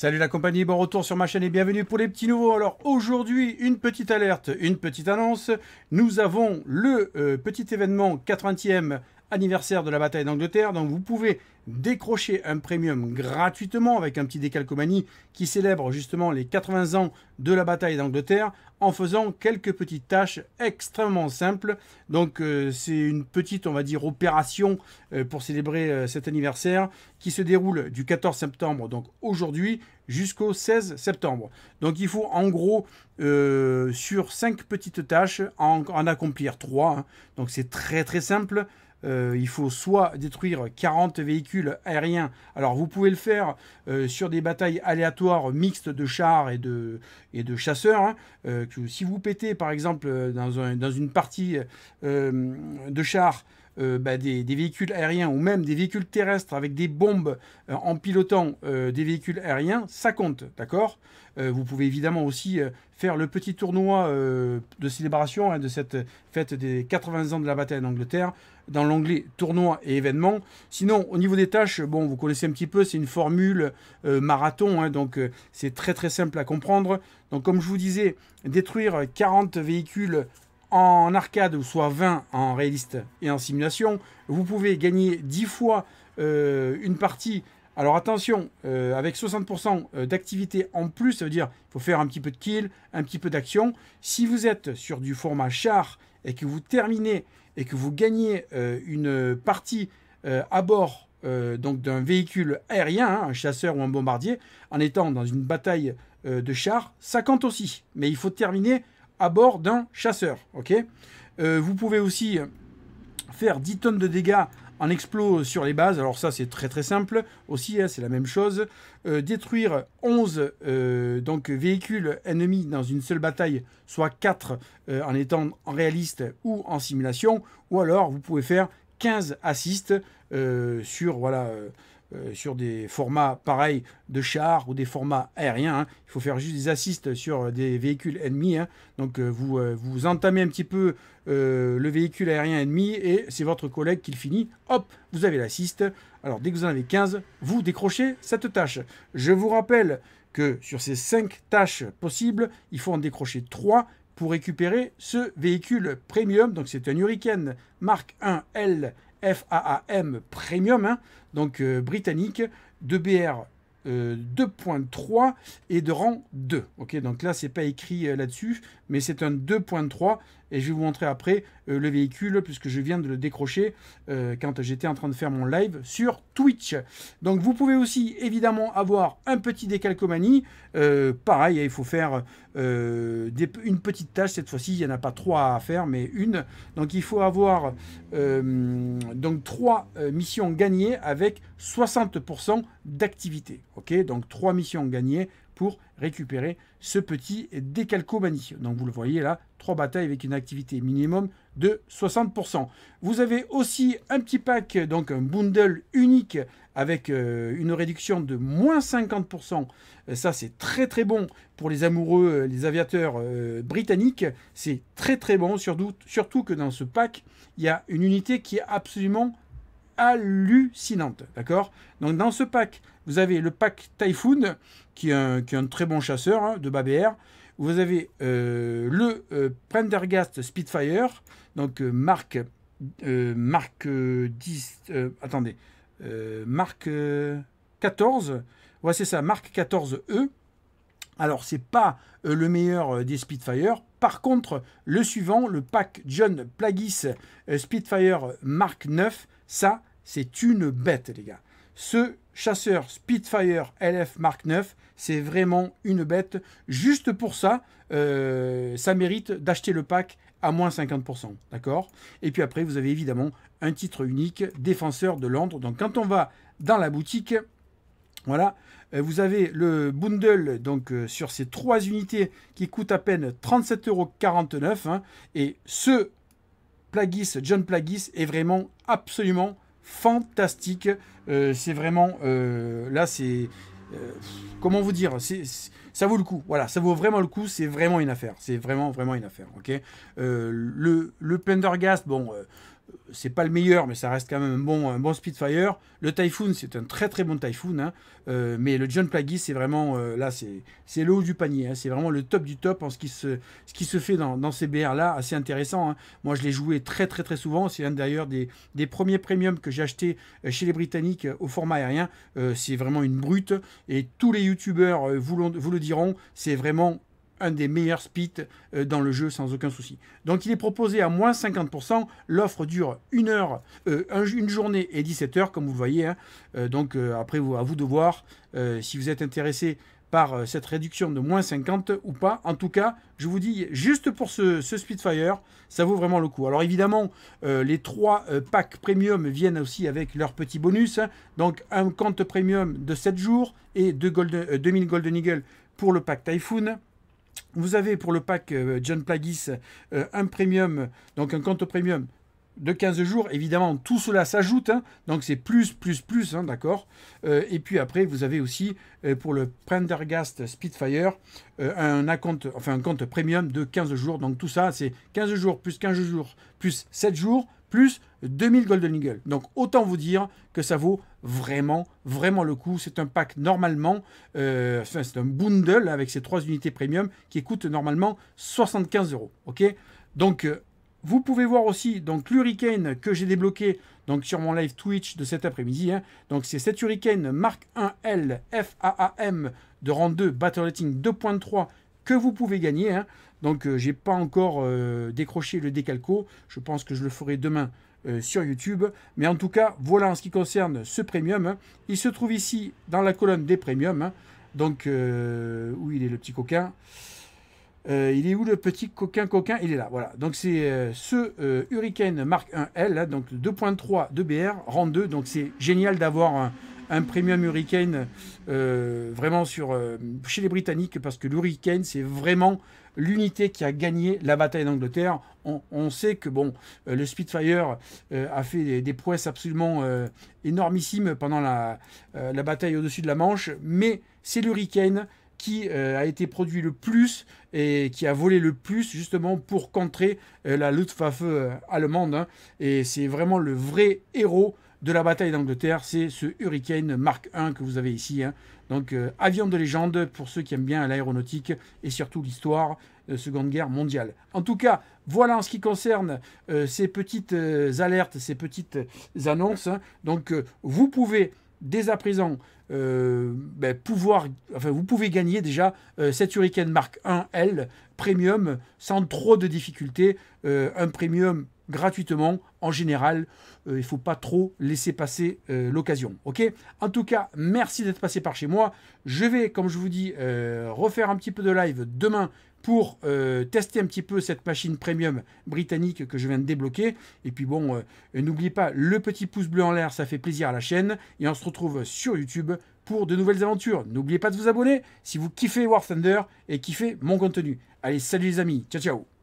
Salut la compagnie, bon retour sur ma chaîne et bienvenue pour les petits nouveaux. Alors aujourd'hui, une petite alerte, une petite annonce. Nous avons le euh, petit événement 80e anniversaire de la bataille d'Angleterre. Donc vous pouvez décrocher un premium gratuitement avec un petit décalcomanie qui célèbre justement les 80 ans de la bataille d'Angleterre en faisant quelques petites tâches extrêmement simples. Donc euh, c'est une petite, on va dire, opération euh, pour célébrer euh, cet anniversaire qui se déroule du 14 septembre, donc aujourd'hui, jusqu'au 16 septembre. Donc il faut en gros sur 5 petites tâches en, accomplir 3. Hein. Donc c'est très très simple. Euh, il faut soit détruire 40 véhicules aériens. Alors vous pouvez le faire euh, sur des batailles aléatoires mixtes de chars et de, et de chasseurs. Hein. Euh, si vous pétez par exemple dans une partie de chars, euh, bah, des, véhicules aériens ou même des véhicules terrestres avec des bombes euh, en pilotant euh, des véhicules aériens, ça compte, d'accord Vous pouvez évidemment aussi faire le petit tournoi de célébration hein, de cette fête des 80 ans de la bataille en Angleterre dans l'onglet tournoi et événement Sinon, au niveau des tâches, bon, vous connaissez un petit peu, c'est une formule marathon, hein, donc c'est très très simple à comprendre. Donc comme je vous disais, détruire 40 véhicules en arcade, ou soit 20 en réaliste et en simulation. Vous pouvez gagner 10 fois euh, une partie. Alors attention, euh, avec 60% euh, d'activité en plus, ça veut dire qu'il faut faire un petit peu de kill, un petit peu d'action. Si vous êtes sur du format char et que vous terminez et que vous gagnez une partie à bord donc d'un véhicule aérien, hein, un chasseur ou un bombardier, en étant dans une bataille de char ça compte aussi. Mais il faut terminer bord d'un chasseur. Ok euh, vous pouvez aussi faire 10 tonnes de dégâts en explos sur les bases. Alors ça, c'est très très simple aussi, hein, c'est la même chose. Euh, détruire 11 euh, donc, véhicules ennemis dans une seule bataille, soit 4 en étant en réaliste ou en simulation. Ou alors, vous pouvez faire 15 assists sur... voilà euh, sur des formats pareils de chars ou des formats aériens. Hein. Il faut faire juste des assists sur euh, des véhicules ennemis. Hein. Donc euh, vous, vous entamez un petit peu le véhicule aérien ennemi et c'est votre collègue qui le finit. Hop, vous avez l'assist. Alors dès que vous en avez 15, vous décrochez cette tâche. Je vous rappelle que sur ces 5 tâches possibles, il faut en décrocher 3 pour récupérer ce véhicule premium. Donc c'est un Hurricane Mark 1L FAAM Premium, hein, donc euh, britannique, de BR. 2.3 euh, et de rang 2. Ok, donc là, c'est pas écrit euh, là-dessus, mais c'est un 2.3 et je vais vous montrer après euh, le véhicule puisque je viens de le décrocher euh, quand j'étais en train de faire mon live sur Twitch. Donc vous pouvez aussi évidemment avoir un petit décalcomanie. Euh, pareil, hein, il faut faire une petite tâche cette fois-ci. Il n'y en a pas trois à faire, mais une. Donc il faut avoir donc trois missions gagnées avec 60% d'activité. Ok, donc trois missions gagnées pour récupérer ce petit décalcomanie. Donc vous le voyez là, trois batailles avec une activité minimum de 60%. Vous avez aussi un petit pack, donc un bundle unique avec euh, une réduction de moins 50%. Euh, ça c'est très très bon pour les amoureux, euh, les aviateurs britanniques. C'est très très bon, surtout, surtout que dans ce pack, il y a une unité qui est absolument hallucinante. D'accord Donc dans ce pack, vous avez le pack Typhoon, qui est un, qui un très bon chasseur hein, de Baber, Vous avez euh, le euh, Prendergast Spitfire, donc euh, marque, 10, attendez, marque 14, ouais c'est ça, marque 14E. Alors c'est pas le meilleur des Spitfire, par contre, le suivant, le pack John Plagis Spitfire Mark 9, ça, c'est une bête, les gars. Ce chasseur Spitfire LF Mark 9, c'est vraiment une bête. Juste pour ça, euh, ça mérite d'acheter le pack à moins 50%. D'accord Et puis après, vous avez évidemment un titre unique, défenseur de Londres. Donc quand on va dans la boutique, voilà, euh, vous avez le bundle donc euh, sur ces trois unités qui coûtent à peine 37,49€ hein, et ce Plagis, John Plagis est vraiment absolument fantastique. Euh, c'est vraiment. Euh, là, c'est. Euh, comment vous dire c'est Ça vaut le coup. Voilà, ça vaut vraiment le coup. C'est vraiment une affaire. C'est vraiment, vraiment une affaire. Ok. le, le Pendergast, bon c'est pas le meilleur, mais ça reste quand même un bon, bon Spitfire. Le Typhoon, c'est un très très bon Typhoon. Hein. Euh, mais le John Plaggy, c'est vraiment, euh, là, c'est le haut du panier. Hein. C'est vraiment le top du top en ce qui se, ce qui se fait dans, ces BR-là. Assez intéressant. Hein. Moi, je l'ai joué très très très souvent. C'est un d'ailleurs des, premiers premiums que j'ai acheté euh, chez les Britanniques au format aérien. c'est vraiment une brute. Et tous les youtubeurs vous le diront, c'est vraiment un des meilleurs splits euh, dans le jeu sans aucun souci. Donc il est proposé à moins 50%, l'offre dure une heure, euh, une journée et 17 heures comme vous voyez. Hein. Euh, donc après à vous de voir si vous êtes intéressé par cette réduction de moins 50 ou pas. En tout cas, je vous dis, juste pour ce, ce Spitfire, ça vaut vraiment le coup. Alors évidemment, les trois packs premium viennent aussi avec leur petit bonus. Hein. Donc un compte premium de 7 jours et 2000 Golden Eagle pour le pack Typhoon. Vous avez pour le pack euh, John Plagis euh, un premium, donc un compte premium de 15 jours. Évidemment, tout cela s'ajoute, hein. donc c'est plus, plus, plus, hein, d'accord euh, Et puis après, vous avez aussi, pour le Prendergast Spitfire, un, compte, enfin, un compte premium de 15 jours. Donc tout ça, c'est 15 jours, plus 15 jours, plus 7 jours, plus 2000 Golden Eagle. Donc autant vous dire que ça vaut vraiment, vraiment le coup. C'est un pack normalement, euh, enfin, c'est un bundle avec ces trois unités premium qui coûte normalement 75 euros. Ok Donc euh, vous pouvez voir aussi donc l'Hurricane que j'ai débloqué donc sur mon live Twitch de cet après-midi. Hein. Donc c'est cet Hurricane Mark 1L FAAM de rang 2 Battle Rating 2.3 vous pouvez gagner. Hein. Donc euh, j'ai pas encore euh, décroché le décalco, je pense que je le ferai demain euh, sur YouTube. Mais en tout cas, voilà en ce qui concerne ce premium. Hein. Il se trouve ici dans la colonne des premiums. Hein. Donc où il est le petit coquin il est où le petit coquin coquin Il est là, voilà. Donc c'est ce Hurricane Mark 1L, donc 2.3 de BR, rang 2. Donc c'est génial d'avoir un, un premium Hurricane euh, vraiment sur, euh, chez les Britanniques parce que l'Hurricane, c'est vraiment l'unité qui a gagné la bataille d'Angleterre. On, sait que bon, euh, le Spitfire a fait des, prouesses absolument énormissimes pendant la, la bataille au-dessus de la Manche, mais c'est l'Hurricane qui a été produit le plus et qui a volé le plus justement pour contrer la Luftwaffe allemande. Hein. et c'est vraiment le vrai héros de la bataille d'Angleterre, c'est ce Hurricane Mark 1 que vous avez ici. Hein. Donc euh, avion de légende pour ceux qui aiment bien l'aéronautique et surtout l'histoire de euh, Seconde Guerre mondiale. En tout cas, voilà en ce qui concerne euh, ces petites alertes, ces petites annonces. Hein. Donc vous pouvez dès à présent ben, pouvoir, enfin vous pouvez gagner déjà cette Hurricane Mark 1L Premium sans trop de difficultés, un Premium gratuitement en général, euh, il ne faut pas trop laisser passer euh, l'occasion. Ok En tout cas, merci d'être passé par chez moi. Je vais, comme je vous dis, euh, refaire un petit peu de live demain pour tester un petit peu cette machine premium britannique que je viens de débloquer. Et puis bon, n'oubliez pas le petit pouce bleu en l'air, ça fait plaisir à la chaîne. Et on se retrouve sur YouTube pour de nouvelles aventures. N'oubliez pas de vous abonner si vous kiffez War Thunder et kiffez mon contenu. Allez, salut les amis, ciao ciao